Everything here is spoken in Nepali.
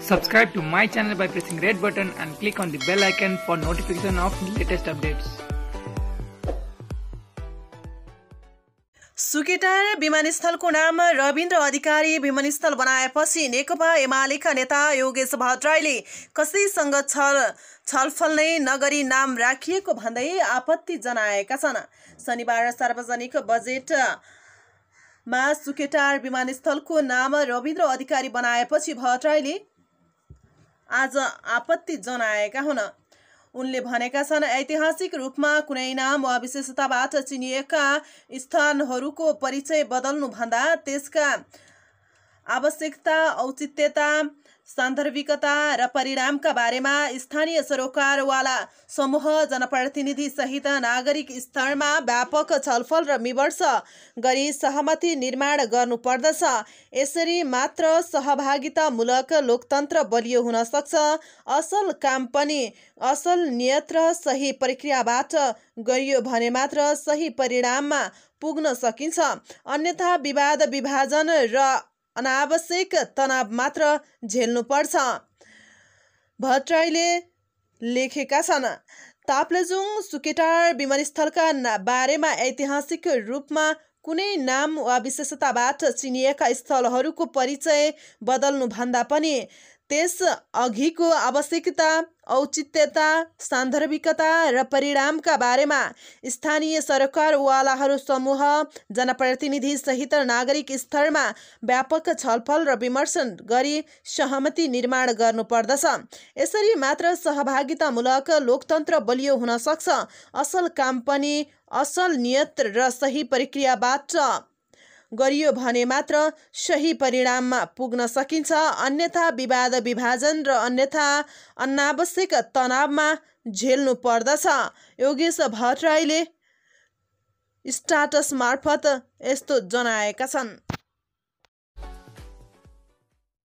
Subscribe to my channel by pressing red button and click on the bell icon for notification of latest updates. सुकेटार विमानस्थलको नाम रविन्द्र अधिकारी विमानस्थल बनाएपछि नेकपा एमालेका नेता योगेश भट्टराईले कसैसँग छल छलफल नै नगरी नाम राखिएको भन्दै आपत्ति जनाएका छन् शनिबार सार्वजनिक बजेट मा सुकेटार विमानस्थलको नाम रविन्द्र अधिकारी बनाएपछि भट्टराईले आज आपत्ति जनाएका हुन् उनले भनेका छन् ऐतिहासिक रूपमा कुनै नाम वा विशेषताबाट चिनिएका स्थानहरूको परिचय बदल्नुभन्दा त्यसका आवश्यकता औचित्यता सान्दर्भिकता र परिणामका बारेमा स्थानीय सरोकारवाला समूह जनप्रतिनिधि सहित नागरिक स्तरमा व्यापक छलफल र विमर्श गरी सहमति निर्माण गर्नुपर्दछ यसरी मात्र सहभागितामूलक लोकतन्त्र बलियो हुन सक्छ असल काम पनि असल नियत र सही प्रक्रियाबाट गरियो भने मात्र सही परिणाममा पुग्न सकिन्छ अन्यथा विवाद विभाजन र अनावश्यक तनाव मात्र झेल्नुपर्छ भट्टराईले लेखेका छन् ताप्लेजुङ सुकेटार विमानस्थलका बारेमा ऐतिहासिक रूपमा कुनै नाम वा विशेषताबाट चिनिएका स्थलहरूको परिचय बदल्नुभन्दा पनि त्यस अघिको आवश्यकता औचित्यता सान्दर्भिकता र परिणामका बारेमा स्थानीय सरकारवालाहरू समूह जनप्रतिनिधि सहित नागरिक स्तरमा व्यापक छलफल र विमर्शन गरी सहमति निर्माण गर्नुपर्दछ यसरी मात्र सहभागितामूलक लोकतन्त्र बलियो हुन सक्छ असल काम पनि असल नियत र सही प्रक्रियाबाट गरियो भने मात्र सही परिणाममा पुग्न सकिन्छ अन्यथा विवाद विभाजन र अन्यथा अनावश्यक तनावमा झेल्नु पर्दछ योगेश भट्टराईले स्टाटस मार्फत यस्तो जनाएका छन्